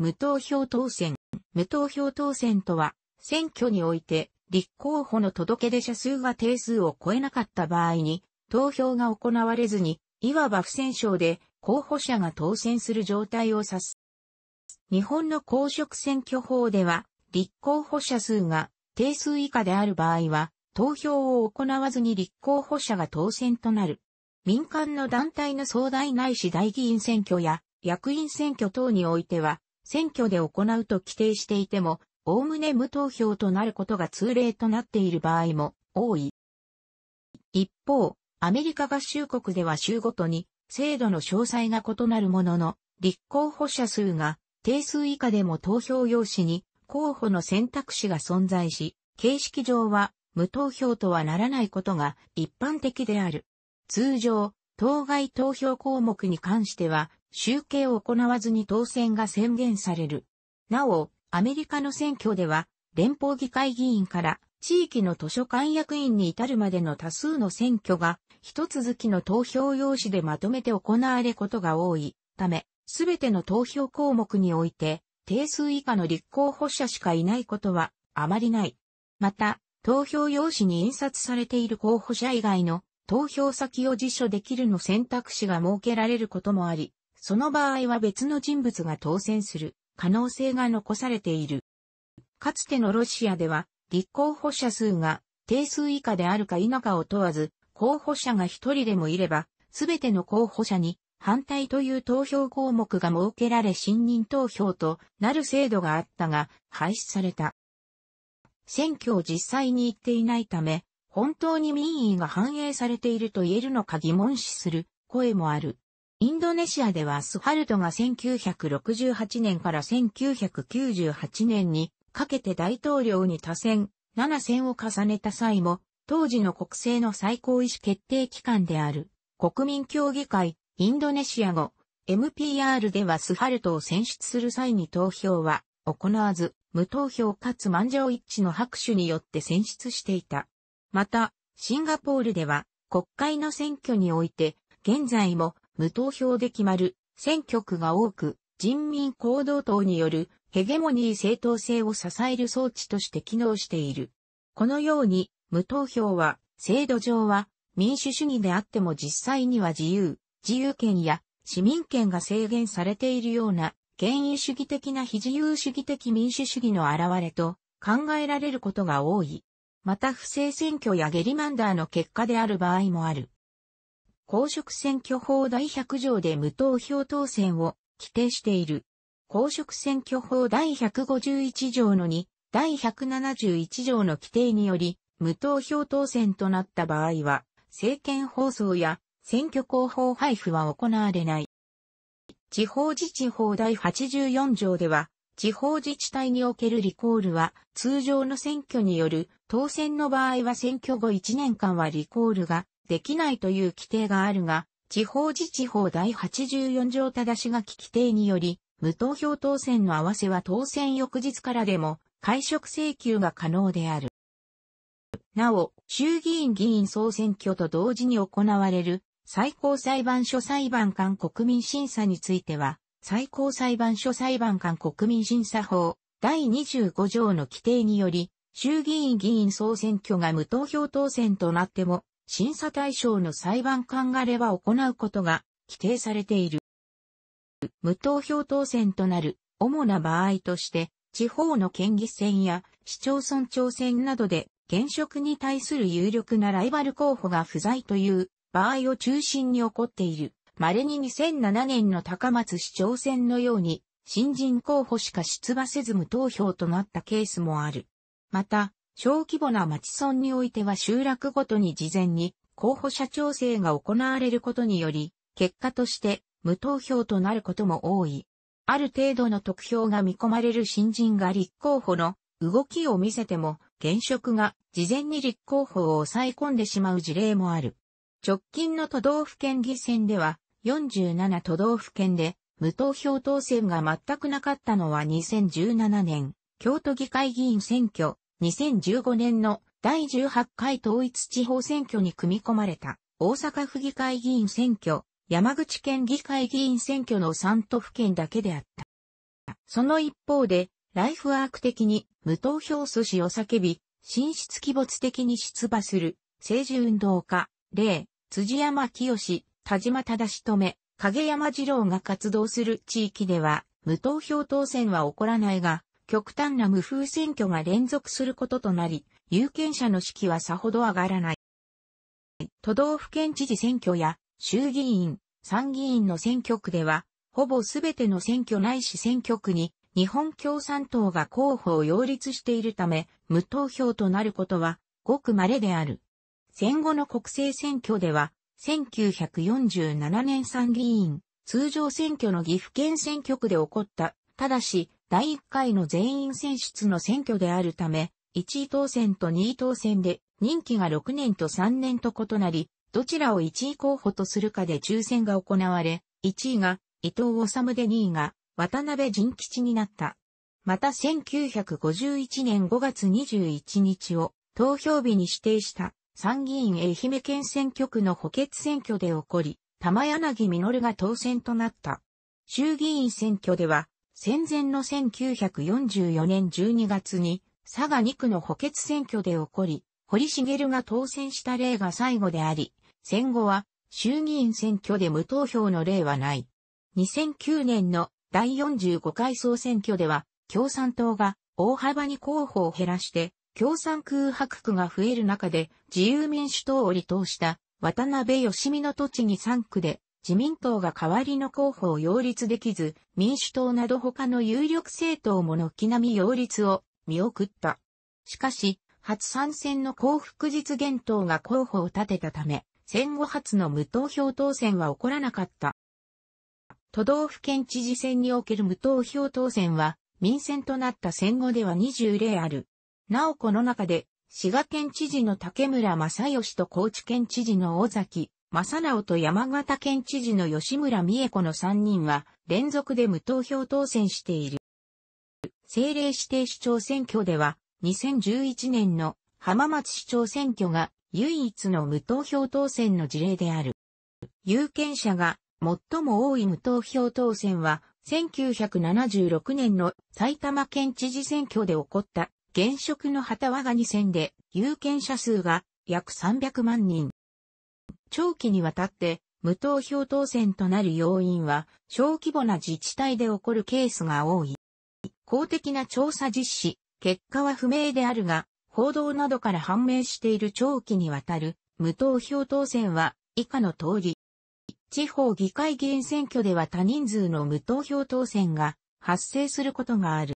無投票当選。無投票当選とは、選挙において、立候補の届け出者数が定数を超えなかった場合に、投票が行われずに、いわば不戦勝で候補者が当選する状態を指す。日本の公職選挙法では、立候補者数が定数以下である場合は、投票を行わずに立候補者が当選となる。民間の団体の総大な市大議員選挙や役員選挙等においては、選挙で行うと規定していても、おおむね無投票となることが通例となっている場合も多い。一方、アメリカ合衆国では州ごとに制度の詳細が異なるものの、立候補者数が定数以下でも投票用紙に候補の選択肢が存在し、形式上は無投票とはならないことが一般的である。通常、当該投票項目に関しては、集計を行わずに当選が宣言される。なお、アメリカの選挙では、連邦議会議員から地域の図書館役員に至るまでの多数の選挙が、一続きの投票用紙でまとめて行われることが多いため、すべての投票項目において、定数以下の立候補者しかいないことはあまりない。また、投票用紙に印刷されている候補者以外の投票先を辞書できるの選択肢が設けられることもあり、その場合は別の人物が当選する可能性が残されている。かつてのロシアでは、立候補者数が定数以下であるか否かを問わず、候補者が一人でもいれば、すべての候補者に反対という投票項目が設けられ信任投票となる制度があったが、廃止された。選挙を実際に行っていないため、本当に民意が反映されていると言えるのか疑問視する声もある。インドネシアではスハルトが1968年から1998年にかけて大統領に多選、7選を重ねた際も、当時の国政の最高意思決定機関である国民協議会インドネシア語 MPR ではスハルトを選出する際に投票は行わず、無投票かつ満場一致の拍手によって選出していた。また、シンガポールでは国会の選挙において、現在も無投票で決まる選挙区が多く、人民行動党によるヘゲモニー正当性を支える装置として機能している。このように、無投票は、制度上は民主主義であっても実際には自由、自由権や市民権が制限されているような、権威主義的な非自由主義的民主主義の現れと考えられることが多い。また不正選挙やゲリマンダーの結果である場合もある。公職選挙法第100条で無投票当選を規定している。公職選挙法第151条の2、第171条の規定により、無投票当選となった場合は、政見放送や選挙広報配布は行われない。地方自治法第84条では、地方自治体におけるリコールは、通常の選挙による当選の場合は選挙後1年間はリコールができないという規定があるが、地方自治法第84条正し書き規定により、無投票当選の合わせは当選翌日からでも、解職請求が可能である。なお、衆議院議員総選挙と同時に行われる最高裁判所裁判官国民審査については、最高裁判所裁判官国民審査法第25条の規定により、衆議院議員総選挙が無投票当選となっても、審査対象の裁判官がれは行うことが規定されている。無投票当選となる主な場合として、地方の県議選や市町村長選などで現職に対する有力なライバル候補が不在という場合を中心に起こっている。稀に2007年の高松市長選のように新人候補しか出馬せず無投票となったケースもある。また、小規模な町村においては集落ごとに事前に候補者調整が行われることにより、結果として無投票となることも多い。ある程度の得票が見込まれる新人が立候補の動きを見せても、現職が事前に立候補を抑え込んでしまう事例もある。直近の都道府県議選では、47都道府県で無投票当選が全くなかったのは2017年、京都議会議員選挙2015年の第18回統一地方選挙に組み込まれた大阪府議会議員選挙、山口県議会議員選挙の3都府県だけであった。その一方で、ライフワーク的に無投票阻止を叫び、進出鬼没的に出馬する政治運動家、例、辻山清、田島忠臣影山二郎が活動する地域では、無投票当選は起こらないが、極端な無風選挙が連続することとなり、有権者の士気はさほど上がらない。都道府県知事選挙や衆議院、参議院の選挙区では、ほぼすべての選挙ないし選挙区に日本共産党が候補を擁立しているため、無投票となることはごく稀である。戦後の国政選挙では、1947年参議院、通常選挙の岐阜県選挙区で起こった。ただし、第1回の全員選出の選挙であるため、1位当選と2位当選で、任期が6年と3年と異なり、どちらを1位候補とするかで抽選が行われ、1位が伊藤治で2位が渡辺仁吉になった。また1951年5月21日を投票日に指定した参議院愛媛県選挙区の補欠選挙で起こり、玉柳実が当選となった。衆議院選挙では戦前の1944年12月に、佐賀2区の補欠選挙で起こり、堀茂が当選した例が最後であり、戦後は衆議院選挙で無投票の例はない。2009年の第45回総選挙では、共産党が大幅に候補を減らして、共産空白区が増える中で自由民主党を離党した渡辺義美の栃木3区で自民党が代わりの候補を擁立できず、民主党など他の有力政党も軒並み擁立を見送った。しかし、初参戦の幸福実現党が候補を立てたため、戦後初の無投票当選は起こらなかった。都道府県知事選における無投票当選は、民選となった戦後では20例ある。なおこの中で、滋賀県知事の竹村正義と高知県知事の尾崎正直と山形県知事の吉村美恵子の3人は連続で無投票当選している。政令指定市長選挙では2011年の浜松市長選挙が唯一の無投票当選の事例である。有権者が最も多い無投票当選は1976年の埼玉県知事選挙で起こった現職の旗和が2選で有権者数が約300万人。長期にわたって無投票当選となる要因は、小規模な自治体で起こるケースが多い。公的な調査実施、結果は不明であるが、報道などから判明している長期にわたる無投票当選は以下の通り。地方議会議員選挙では多人数の無投票当選が発生することがある。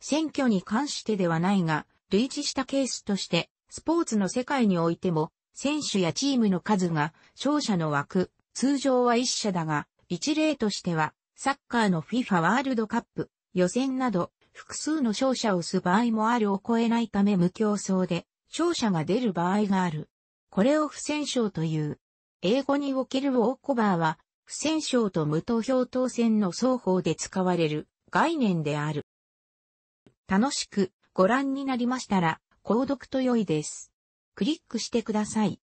選挙に関してではないが、類似したケースとして、スポーツの世界においても選手やチームの数が勝者の枠、通常は1社だが、一例としては、サッカーの FIFA ワールドカップ、予選など、複数の勝者を押す場合もあるを超えないため無競争で、勝者が出る場合がある。これを不戦勝という。英語におけるウォーコバーは、不戦勝と無投票当選の双方で使われる概念である。楽しくご覧になりましたら、購読と良いです。クリックしてください。